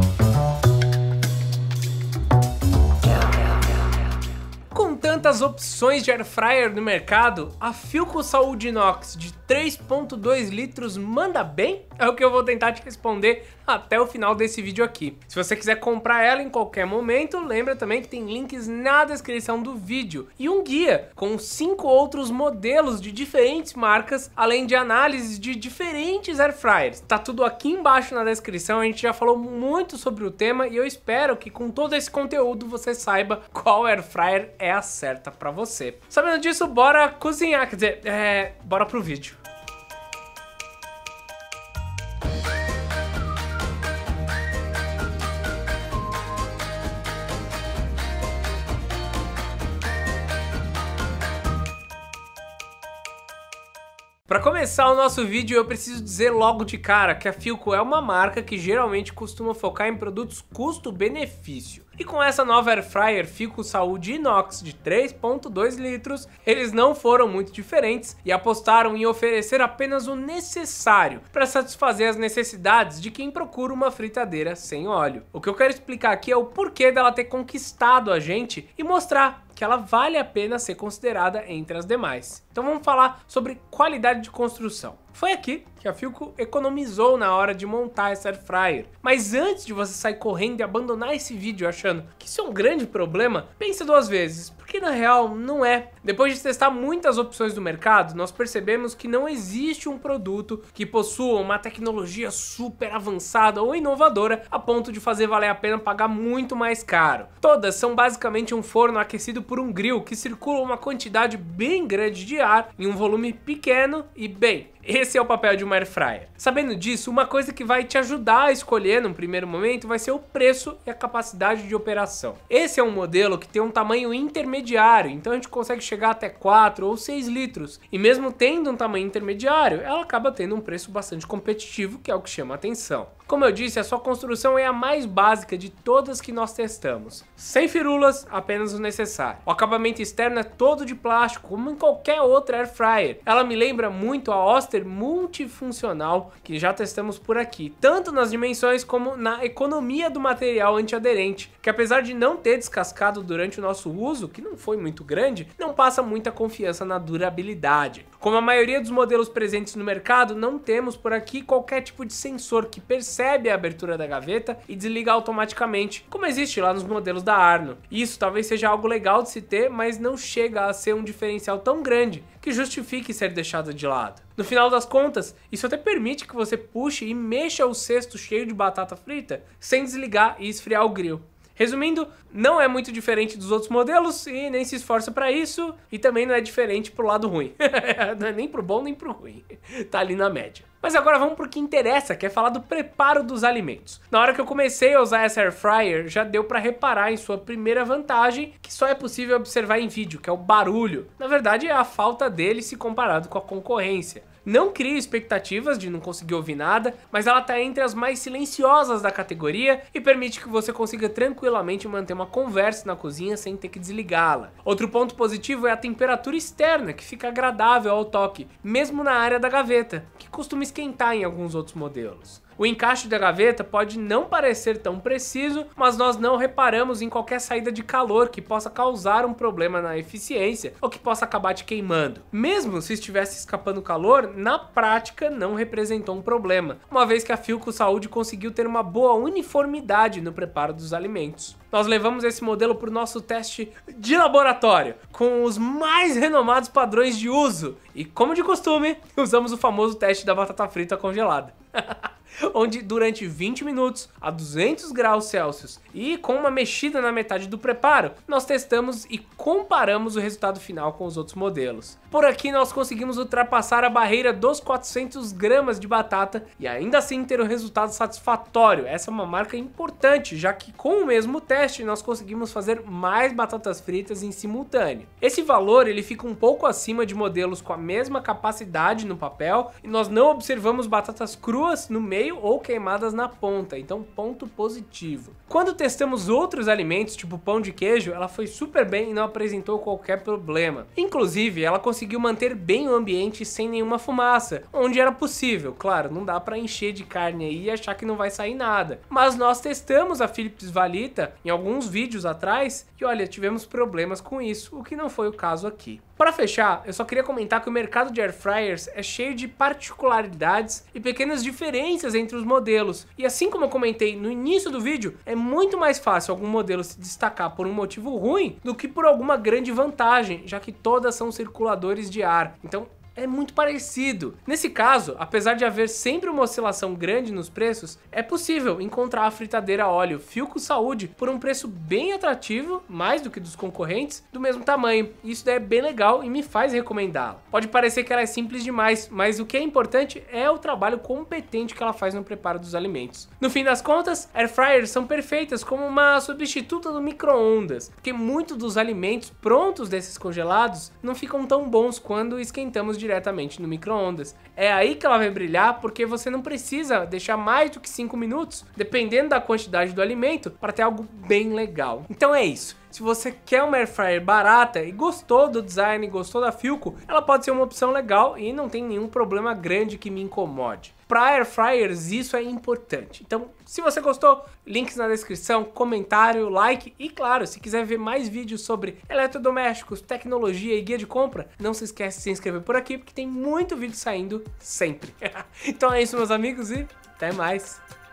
Thank you. tantas opções de air fryer no mercado, a Philco Saúde Inox de 3.2 litros manda bem? É o que eu vou tentar te responder até o final desse vídeo aqui. Se você quiser comprar ela em qualquer momento, lembra também que tem links na descrição do vídeo e um guia com cinco outros modelos de diferentes marcas, além de análises de diferentes air fryers. Tá tudo aqui embaixo na descrição, a gente já falou muito sobre o tema e eu espero que com todo esse conteúdo você saiba qual air fryer é a certa certa pra você. Sabendo disso, bora cozinhar, quer dizer, é, bora pro vídeo. Para começar o nosso vídeo, eu preciso dizer logo de cara que a Filco é uma marca que geralmente costuma focar em produtos custo-benefício. E com essa nova Air Fryer Fico Saúde Inox de 3.2 litros, eles não foram muito diferentes e apostaram em oferecer apenas o necessário para satisfazer as necessidades de quem procura uma fritadeira sem óleo. O que eu quero explicar aqui é o porquê dela ter conquistado a gente e mostrar que ela vale a pena ser considerada entre as demais. Então vamos falar sobre qualidade de construção. Foi aqui que a Philco economizou na hora de montar essa air fryer. Mas antes de você sair correndo e abandonar esse vídeo achando que isso é um grande problema, pense duas vezes, porque na real não é. Depois de testar muitas opções do mercado, nós percebemos que não existe um produto que possua uma tecnologia super avançada ou inovadora a ponto de fazer valer a pena pagar muito mais caro. Todas são basicamente um forno aquecido por um grill que circula uma quantidade bem grande de ar em um volume pequeno e bem esse é o papel de uma air fryer. Sabendo disso, uma coisa que vai te ajudar a escolher num primeiro momento vai ser o preço e a capacidade de operação. Esse é um modelo que tem um tamanho intermediário, então a gente consegue chegar até 4 ou 6 litros. E mesmo tendo um tamanho intermediário, ela acaba tendo um preço bastante competitivo, que é o que chama a atenção. Como eu disse, a sua construção é a mais básica de todas que nós testamos. Sem firulas, apenas o necessário. O acabamento externo é todo de plástico, como em qualquer outra air fryer. Ela me lembra muito a Oster multifuncional que já testamos por aqui, tanto nas dimensões como na economia do material antiaderente, que apesar de não ter descascado durante o nosso uso, que não foi muito grande, não passa muita confiança na durabilidade. Como a maioria dos modelos presentes no mercado, não temos por aqui qualquer tipo de sensor que perceba recebe a abertura da gaveta e desliga automaticamente, como existe lá nos modelos da Arno. Isso talvez seja algo legal de se ter, mas não chega a ser um diferencial tão grande que justifique ser deixado de lado. No final das contas, isso até permite que você puxe e mexa o cesto cheio de batata frita sem desligar e esfriar o grill. Resumindo, não é muito diferente dos outros modelos e nem se esforça para isso, e também não é diferente pro lado ruim. não é nem pro bom nem pro ruim. Tá ali na média. Mas agora vamos pro que interessa, que é falar do preparo dos alimentos. Na hora que eu comecei a usar essa air fryer, já deu para reparar em sua primeira vantagem, que só é possível observar em vídeo, que é o barulho. Na verdade, é a falta dele se comparado com a concorrência não cria expectativas de não conseguir ouvir nada, mas ela está entre as mais silenciosas da categoria e permite que você consiga tranquilamente manter uma conversa na cozinha sem ter que desligá-la. Outro ponto positivo é a temperatura externa, que fica agradável ao toque, mesmo na área da gaveta, que costuma esquentar em alguns outros modelos. O encaixe da gaveta pode não parecer tão preciso, mas nós não reparamos em qualquer saída de calor que possa causar um problema na eficiência ou que possa acabar te queimando. Mesmo se estivesse escapando calor, na prática não representou um problema, uma vez que a Filco Saúde conseguiu ter uma boa uniformidade no preparo dos alimentos. Nós levamos esse modelo para o nosso teste de laboratório, com os mais renomados padrões de uso, e como de costume, usamos o famoso teste da batata frita congelada. onde durante 20 minutos a 200 graus Celsius e com uma mexida na metade do preparo, nós testamos e comparamos o resultado final com os outros modelos. Por aqui nós conseguimos ultrapassar a barreira dos 400 gramas de batata e ainda assim ter um resultado satisfatório. Essa é uma marca importante, já que com o mesmo teste nós conseguimos fazer mais batatas fritas em simultâneo. Esse valor ele fica um pouco acima de modelos com a mesma capacidade no papel e nós não observamos batatas cruas no meio meio ou queimadas na ponta, então ponto positivo. Quando testamos outros alimentos, tipo pão de queijo, ela foi super bem e não apresentou qualquer problema. Inclusive, ela conseguiu manter bem o ambiente sem nenhuma fumaça, onde era possível. Claro, não dá para encher de carne aí e achar que não vai sair nada. Mas nós testamos a Philips Valita em alguns vídeos atrás e olha, tivemos problemas com isso, o que não foi o caso aqui. Para fechar, eu só queria comentar que o mercado de air fryers é cheio de particularidades e pequenas diferenças diferenças entre os modelos. E assim como eu comentei no início do vídeo, é muito mais fácil algum modelo se destacar por um motivo ruim do que por alguma grande vantagem, já que todas são circuladores de ar. Então é muito parecido. Nesse caso, apesar de haver sempre uma oscilação grande nos preços, é possível encontrar a fritadeira a óleo Filco Saúde por um preço bem atrativo, mais do que dos concorrentes, do mesmo tamanho. Isso daí é bem legal e me faz recomendá-la. Pode parecer que ela é simples demais, mas o que é importante é o trabalho competente que ela faz no preparo dos alimentos. No fim das contas, air fryers são perfeitas como uma substituta do micro-ondas, porque muitos dos alimentos prontos desses congelados não ficam tão bons quando esquentamos de diretamente no micro-ondas. É aí que ela vai brilhar, porque você não precisa deixar mais do que 5 minutos, dependendo da quantidade do alimento, para ter algo bem legal. Então é isso se você quer uma air fryer barata e gostou do design, gostou da Filco, ela pode ser uma opção legal e não tem nenhum problema grande que me incomode. Para air fryers isso é importante. Então, se você gostou, links na descrição, comentário, like e claro, se quiser ver mais vídeos sobre eletrodomésticos, tecnologia e guia de compra, não se esquece de se inscrever por aqui porque tem muito vídeo saindo sempre. então é isso meus amigos e até mais.